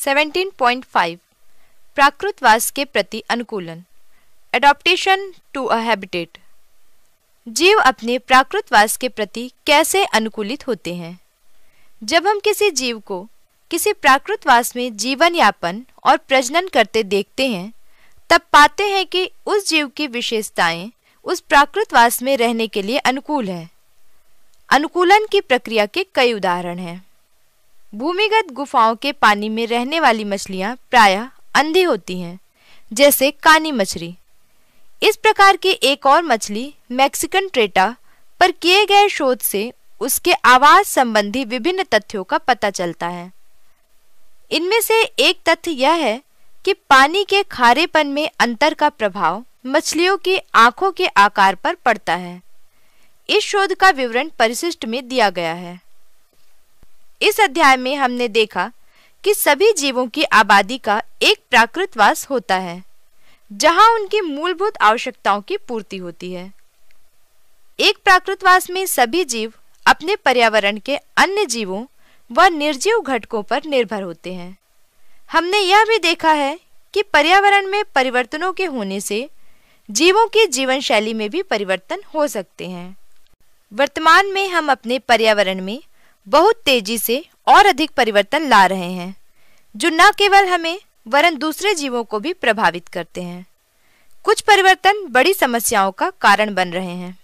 17.5 प्राकृतवास के प्रति अनुकूलन एडॉप्टेशन टू अ हैबिटेट जीव अपने प्राकृतवास के प्रति कैसे अनुकूलित होते हैं जब हम किसी जीव को किसी प्राकृतवास में जीवन यापन और प्रजनन करते देखते हैं तब पाते हैं कि उस जीव की विशेषताएं उस प्राकृतवास में रहने के लिए अनुकूल है अनुकूलन की प्रक्रिया के कई उदाहरण हैं भूमिगत गुफाओं के पानी में रहने वाली मछलियां प्रायः अंधी होती हैं जैसे कानी मछली इस प्रकार की एक और मछली मैक्सिकन ट्रेटा पर किए गए शोध से उसके आवाज संबंधी विभिन्न तथ्यों का पता चलता है इनमें से एक तथ्य यह है कि पानी के खारेपन में अंतर का प्रभाव मछलियों की आंखों के आकार पर पड़ता है इस शोध का विवरण परिशिष्ट में दिया गया है इस अध्याय में हमने देखा कि सभी जीवों की आबादी का एक प्राकृतवास होता है जहां उनकी मूलभूत आवश्यकताओं की पूर्ति होती है एक प्राकृतवास में सभी जीव अपने पर्यावरण के अन्य जीवों व निर्जीव घटकों पर निर्भर होते हैं हमने यह भी देखा है कि पर्यावरण में परिवर्तनों के होने से जीवों की जीवन शैली में भी परिवर्तन हो सकते हैं वर्तमान में हम अपने पर्यावरण में बहुत तेजी से और अधिक परिवर्तन ला रहे हैं जो न केवल हमें वरन दूसरे जीवों को भी प्रभावित करते हैं कुछ परिवर्तन बड़ी समस्याओं का कारण बन रहे हैं